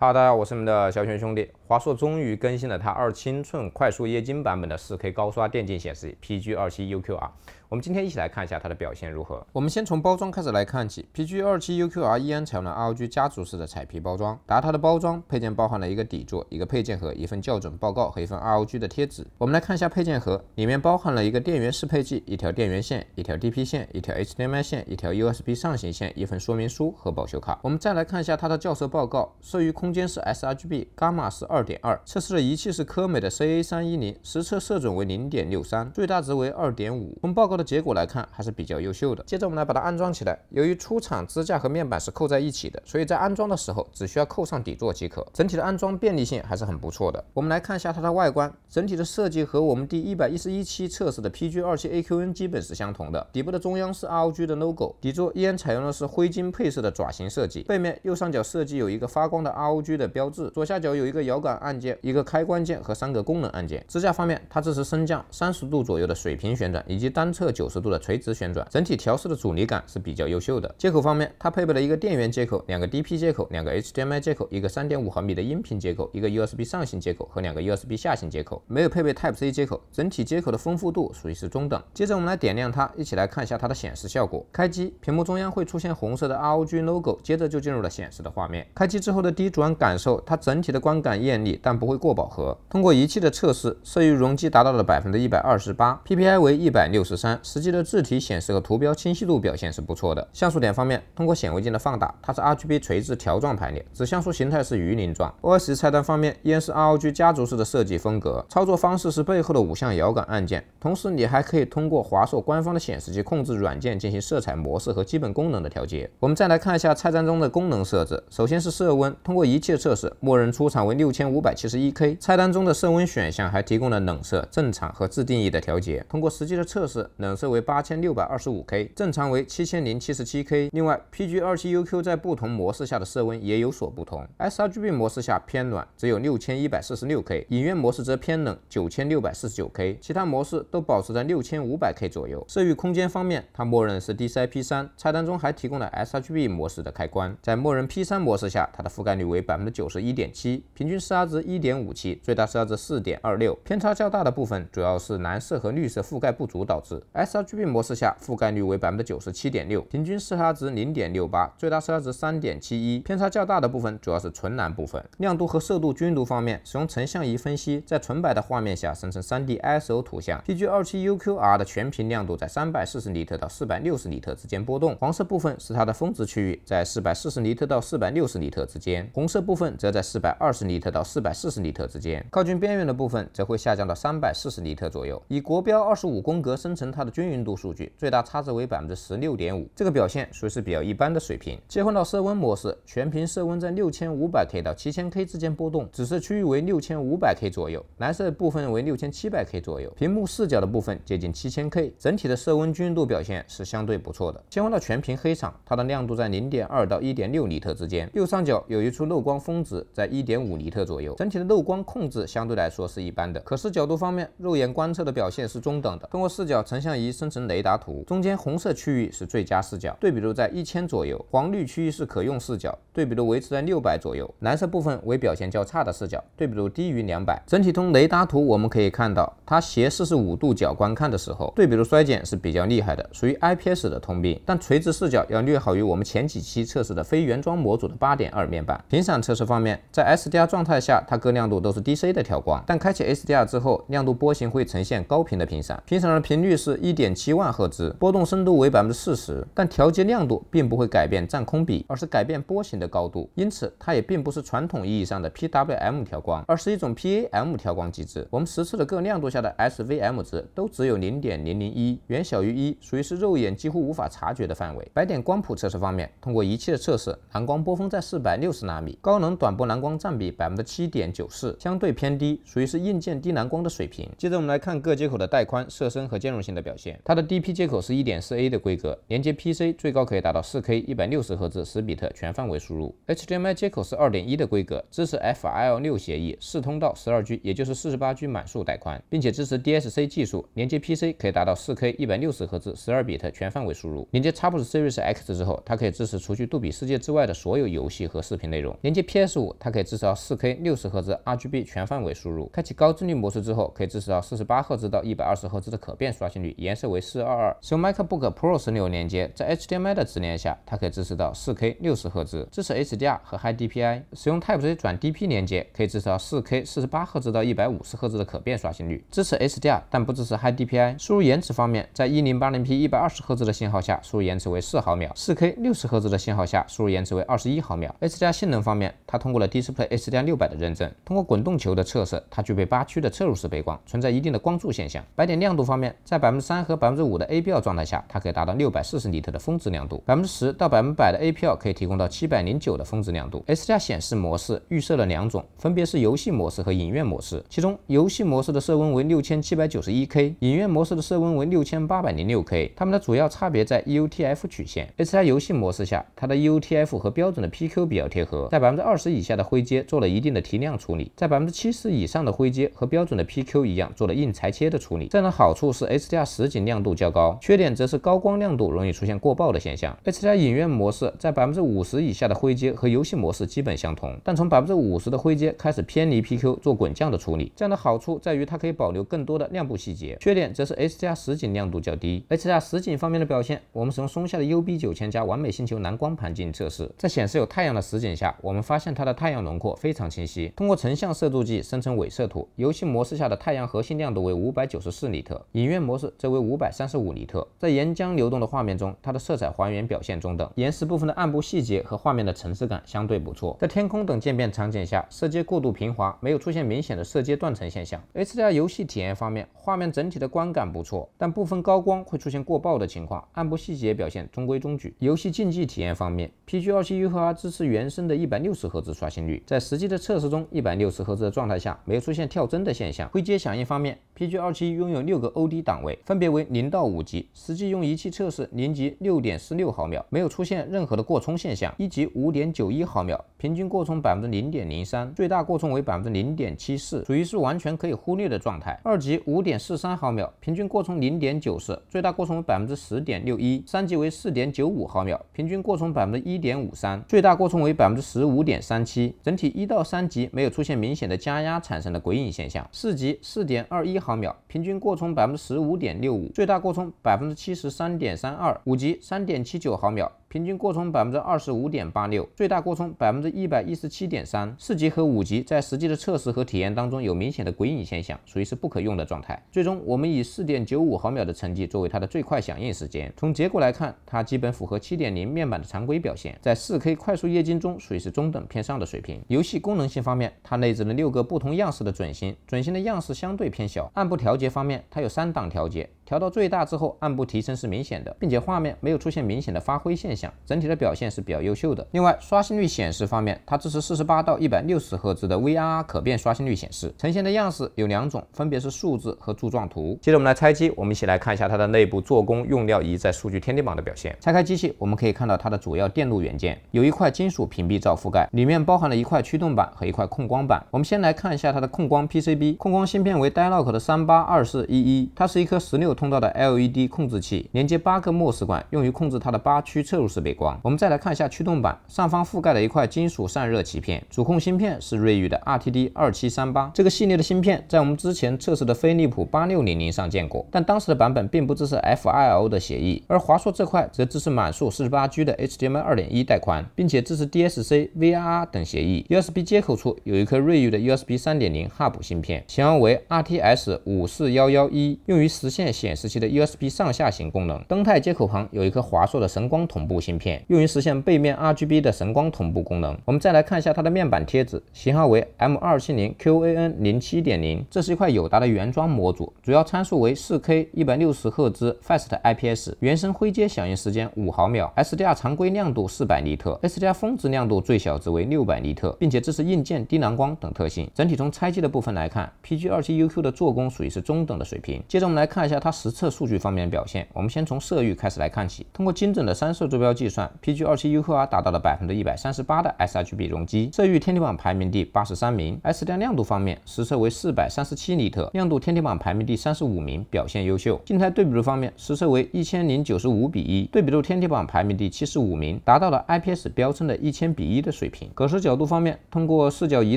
哈喽，大家，好，我是你们的小轩兄弟。华硕终于更新了它二七寸快速液晶版本的四 K 高刷电竞显示器 PG 二七 UQR。我们今天一起来看一下它的表现如何。我们先从包装开始来看起。PG 二七 UQR 依然采用了 ROG 家族式的彩皮包装。打开它的包装，配件包含了一个底座、一个配件盒、一份校准报告和一份 ROG 的贴纸。我们来看一下配件盒，里面包含了一个电源适配器、一条电源线、一条 DP 线、一条 HDMI 线、一条 USB 上行线、一份说明书和保修卡。我们再来看一下它的校色报告，色域空。中间是 sRGB，伽马是二点二，测试的仪器是科美的 CA 三一零，实测色准为零点六三，最大值为二点五。从报告的结果来看，还是比较优秀的。接着我们来把它安装起来。由于出厂支架和面板是扣在一起的，所以在安装的时候只需要扣上底座即可，整体的安装便利性还是很不错的。我们来看一下它的外观，整体的设计和我们第一百一十一期测试的 PG 二七 AQN 基本是相同的。底部的中央是 ROG 的 logo，底座依然采用的是灰金配色的爪型设计。背面右上角设计有一个发光的 RO。g 居的标志左下角有一个摇杆按键、一个开关键和三个功能按键。支架方面，它支持升降三十度左右的水平旋转，以及单侧九十度的垂直旋转。整体调试的阻尼感是比较优秀的。接口方面，它配备了一个电源接口、两个 DP 接口、两个 HDMI 接口、一个三点五毫米的音频接口、一个 USB 上行接口和两个 USB 下行接口，没有配备 Type C 接口。整体接口的丰富度属于是中等。接着我们来点亮它，一起来看一下它的显示效果。开机，屏幕中央会出现红色的 ROG logo，接着就进入了显示的画面。开机之后的低转。感受它整体的观感艳丽，但不会过饱和。通过仪器的测试，色域容积达到了百分之一百二十八，PPI 为一百六十三，实际的字体显示和图标清晰度表现是不错的。像素点方面，通过显微镜的放大，它是 RGB 垂直条状排列，子像素形态是鱼鳞状。OS 菜单方面，依然是 ROG 家族式的设计风格，操作方式是背后的五项摇杆按键。同时，你还可以通过华硕官方的显示器控制软件进行色彩模式和基本功能的调节。我们再来看一下菜单中的功能设置，首先是色温，通过仪一切测试默认出厂为六千五百七十一 K，菜单中的色温选项还提供了冷色、正常和自定义的调节。通过实际的测试，冷色为八千六百二十五 K，正常为七千零七十七 K。另外，PG 二七 UQ 在不同模式下的色温也有所不同。sRGB 模式下偏暖，只有六千一百四十六 K；影院模式则偏冷，九千六百四十九 K。其他模式都保持在六千五百 K 左右。色域空间方面，它默认是 DCI P3，菜单中还提供了 sRGB 模式的开关。在默认 P3 模式下，它的覆盖率为。百分之九十一点七，平均色差值一点五七，最大色差值四点二六，偏差较大的部分主要是蓝色和绿色覆盖不足导致。SRGB 模式下覆盖率为百分之九十七点六，平均色差值零点六八，最大色差值三点七一，偏差较大的部分主要是纯蓝部分。亮度和色度均度方面，使用成像仪分析，在纯白的画面下生成 3D ISO 图像。PG27UQR 的全屏亮度在三百四十尼特到四百六十尼特之间波动，黄色部分是它的峰值区域，在四百四十尼特到四百六十尼特之间，红。色部分则在四百二十尼特到四百四十尼特之间，靠近边缘的部分则会下降到三百四十尼特左右。以国标二十五宫格生成它的均匀度数据，最大差值为百分之十六点五，这个表现属于是比较一般的水平。切换到色温模式，全屏色温在六千五百 K 到七千 K 之间波动，紫色区域为六千五百 K 左右，蓝色部分为六千七百 K 左右，屏幕视角的部分接近七千 K，整体的色温均匀度表现是相对不错的。切换到全屏黑场，它的亮度在零点二到一点六尼特之间，右上角有一处漏。漏光峰值在一点五尼特左右，整体的漏光控制相对来说是一般的。可视角度方面，肉眼观测的表现是中等的。通过视角成像仪生成雷达图，中间红色区域是最佳视角，对比度在一千左右；黄绿区域是可用视角，对比度维持在六百左右；蓝色部分为表现较差的视角，对比度低于两百。整体通雷达图我们可以看到，它斜四十五度角观看的时候，对比度衰减是比较厉害的，属于 IPS 的通病。但垂直视角要略好于我们前几期测试的非原装模组的八点二面板平时。测试方面，在 s d r 状态下，它各亮度都是 DC 的调光，但开启 s d r 之后，亮度波形会呈现高频的频闪，频闪的频率是一点七万赫兹，波动深度为百分之四十。但调节亮度并不会改变占空比，而是改变波形的高度，因此它也并不是传统意义上的 PWM 调光，而是一种 PAM 调光机制。我们实测的各亮度下的 SVM 值都只有零点零零一，远小于一，属于是肉眼几乎无法察觉的范围。白点光谱测试方面，通过仪器的测试，蓝光波峰在四百六十纳米。高能短波蓝光占比百分之七点九四，相对偏低，属于是硬件低蓝光的水平。接着我们来看各接口的带宽、色深和兼容性的表现。它的 DP 接口是一点四 a 的规格，连接 PC 最高可以达到四 K 一百六十赫兹十比特全范围输入。HDMI 接口是二点一的规格，支持 f l 六协议，四通道十二 G，也就是四十八 G 满速带宽，并且支持 DSC 技术，连接 PC 可以达到四 K 一百六十赫兹十二比特全范围输入。连接 Xbox Series X 之后，它可以支持除去杜比世界之外的所有游戏和视频内容。连接 PS5，它可以支持到 4K 6 0赫兹 RGB 全范围输入。开启高帧率模式之后，可以支持到4 8赫兹到1 2 0赫兹的可变刷新率，颜色为422。使用 MacBook Pro 十六连接，在 HDMI 的直连下，它可以支持到 4K 6 0赫兹，支持 HDR 和 High DPI。使用 Type C 转 DP 连接，可以支持到 4K 4 8赫兹到1 5 0赫兹的可变刷新率，支持 HDR，但不支持 High DPI。输入延迟方面，在 1080P 1 2 0赫兹的信号下，输入延迟为4毫秒；4K 6 0赫兹的信号下，输入延迟为21毫秒。H+ 性能方面。面，它通过了 Display H 加六百的认证，通过滚动球的测试，它具备八区的侧入式背光，存在一定的光柱现象。白点亮度方面，在百分之三和百分之五的 APL 状态下，它可以达到六百四十尼特的峰值亮度，百分之十到百分0百的 APL 可以提供到七百零九的峰值亮度。H 加显示模式预设了两种，分别是游戏模式和影院模式，其中游戏模式的色温为六千七百九十一 K，影院模式的色温为六千八百零六 K，它们的主要差别在 U T F 曲线。H 加游戏模式下，它的 U T F 和标准的 P Q 比较贴合，在白。百分之二十以下的灰阶做了一定的提亮处理，在百分之七十以上的灰阶和标准的 PQ 一样做了硬裁切的处理。这样的好处是 HDR 实景亮度较高，缺点则是高光亮度容易出现过曝的现象。HDR 影院模式在百分之五十以下的灰阶和游戏模式基本相同，但从百分之五十的灰阶开始偏离 PQ 做滚降的处理。这样的好处在于它可以保留更多的亮部细节，缺点则是 HDR 实景亮度较低。HDR 实景方面的表现，我们使用松下的 UB 九千加完美星球蓝光盘进行测试，在显示有太阳的实景下，我们。发现它的太阳轮廓非常清晰。通过成像色度计生成伪色图，游戏模式下的太阳核心亮度为五百九十四尼特，影院模式则为五百三十五尼特。在岩浆流动的画面中，它的色彩还原表现中等，岩石部分的暗部细节和画面的层次感相对不错。在天空等渐变场景下，色阶过度平滑，没有出现明显的色阶断层现象。HDR 游戏体验方面，画面整体的观感不错，但部分高光会出现过曝的情况，暗部细节表现中规中矩。游戏竞技体验方面，P G 二七 U 和 R 支持原生的一百。六十赫兹刷新率，在实际的测试中，一百六十赫兹的状态下，没有出现跳帧的现象。灰阶响应方面，PG 二七拥有六个 OD 档位，分别为零到五级。实际用仪器测试，零级六点四六毫秒，没有出现任何的过冲现象。一级五点九一毫秒，平均过冲百分之零点零三，最大过冲为百分之零点七四，属于是完全可以忽略的状态。二级五点四三毫秒，平均过冲零点九四，最大过冲百分之十点六一。三级为四点九五毫秒，平均过冲百分之一点五三，最大过冲为百分之十五。五点三七，整体一到三级没有出现明显的加压产生的鬼影现象。四级四点二一毫秒，平均过充百分之十五点六五，最大过充百分之七十三点三二。五级三点七九毫秒，平均过充百分之二十五点八六，最大过充百分之一百一十七点三。四级和五级在实际的测试和体验当中有明显的鬼影现象，属于是不可用的状态。最终我们以四点九五毫秒的成绩作为它的最快响应时间。从结果来看，它基本符合七点零面板的常规表现，在四 K 快速液晶中属于是。中等偏上的水平。游戏功能性方面，它内置了六个不同样式的准星，准星的样式相对偏小。暗部调节方面，它有三档调节。调到最大之后，暗部提升是明显的，并且画面没有出现明显的发灰现象，整体的表现是比较优秀的。另外，刷新率显示方面，它支持四十八到一百六十赫兹的 VRR 可变刷新率显示，呈现的样式有两种，分别是数字和柱状图。接着我们来拆机，我们一起来看一下它的内部做工用料以及在数据天地榜的表现。拆开机器，我们可以看到它的主要电路元件有一块金属屏蔽罩覆盖，里面包含了一块驱动板和一块控光板。我们先来看一下它的控光 PCB，控光芯片为 d 戴 l o g 的三八二四一一，它是一颗十六。通道的 LED 控制器连接八个 MOS 管，用于控制它的八区侧入式背光。我们再来看一下驱动板上方覆盖了一块金属散热鳍片，主控芯片是瑞昱的 RTD 二七三八，这个系列的芯片在我们之前测试的飞利浦八六零零上见过，但当时的版本并不支持 FIO 的协议，而华硕这块则支持满速四十八 G 的 HDMI 二点一带宽，并且支持 DSC、VRR 等协议。USB 接口处有一颗瑞昱的 USB 三点零 Hub 芯片，型号为 RTS 五四幺幺一，用于实现显显示器的 USB 上下行功能，灯态接口旁有一颗华硕的神光同步芯片，用于实现背面 RGB 的神光同步功能。我们再来看一下它的面板贴纸，型号为 M 二七零 QAN 零七点零，这是一块友达的原装模组，主要参数为四 K 一百六十赫兹 Fast IPS，原生灰阶响应时间五毫秒，SDR 常规亮度四百尼特，SDR 峰值亮度最小值为六百尼特，并且支持硬件低蓝光等特性。整体从拆机的部分来看，PG 二七 UQ 的做工属于是中等的水平。接着我们来看一下它。实测数据方面的表现，我们先从色域开始来看起。通过精准的三色坐标计算，P G 二七 U Q R 达到了百分之一百三十八的 s h b 容积，色域天体榜排名第八十三名。s d 亮度方面，实测为四百三十七尼特，亮度天体榜排名第三十五名，表现优秀。静态对比度方面，实测为一千零九十五比一，对比度天体榜排名第七十五名，达到了 i p s 标称的一千比一的水平。可视角度方面，通过视角仪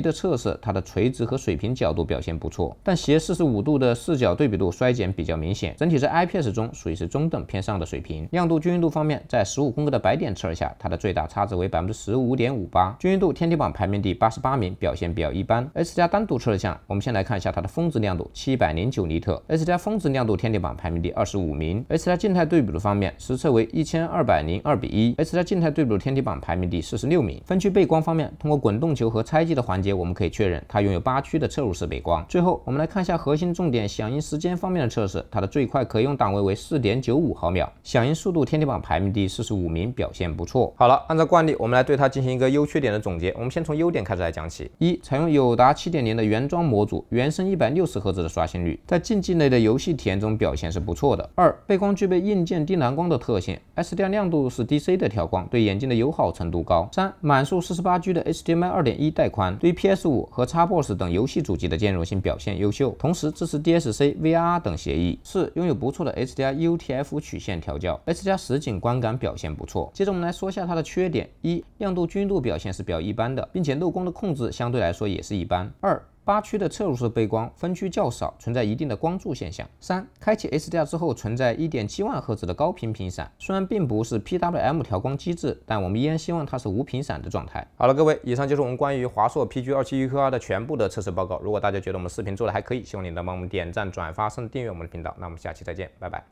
的测试，它的垂直和水平角度表现不错，但斜四十五度的视角对比度衰减比较明显。整体在 IPS 中属于是中等偏上的水平。亮度均匀度方面，在十五宫格的白点测下，它的最大差值为百分之十五点五八，均匀度天梯榜排名第八十八名，表现比较一般。S 加单独测下，我们先来看一下它的峰值亮度七百零九尼特 s 加峰值亮度天梯榜排名第二十五名。S 加静态对比的方面，实测为一千二百零二比一 s 加静态对比的天梯榜排名第四十六名。分区背光方面，通过滚动球和拆机的环节，我们可以确认它拥有八区的侧入式背光。最后，我们来看一下核心重点响应时间方面的测试，它的。最快可用档位为四点九五毫秒，响应速度，天梯榜排名第四十五名，表现不错。好了，按照惯例，我们来对它进行一个优缺点的总结。我们先从优点开始来讲起：一、采用友达七点零的原装模组，原生一百六十赫兹的刷新率，在竞技类的游戏体验中表现是不错的；二、背光具备硬件低蓝光的特性，S D 亮度是 D C 的调光，对眼睛的友好程度高；三、满速四十八 G 的 H D M I 二点一带宽，对 P S 五和 x box 等游戏主机的兼容性表现优秀，同时支持 D S C V R 等协议。四拥有不错的 HDR UTF 曲线调教 HDR 实景观感表现不错。接着我们来说下它的缺点：一、亮度均度表现是比较一般的，并且漏光的控制相对来说也是一般；二。八区的侧入式背光分区较少，存在一定的光柱现象。三，开启 HDR 之后存在一点七万赫兹的高频频闪，虽然并不是 PWM 调光机制，但我们依然希望它是无频闪的状态。好了，各位，以上就是我们关于华硕 PG27UQR 的全部的测试报告。如果大家觉得我们视频做的还可以，希望你能帮我们点赞、转发，甚至订阅我们的频道。那我们下期再见，拜拜。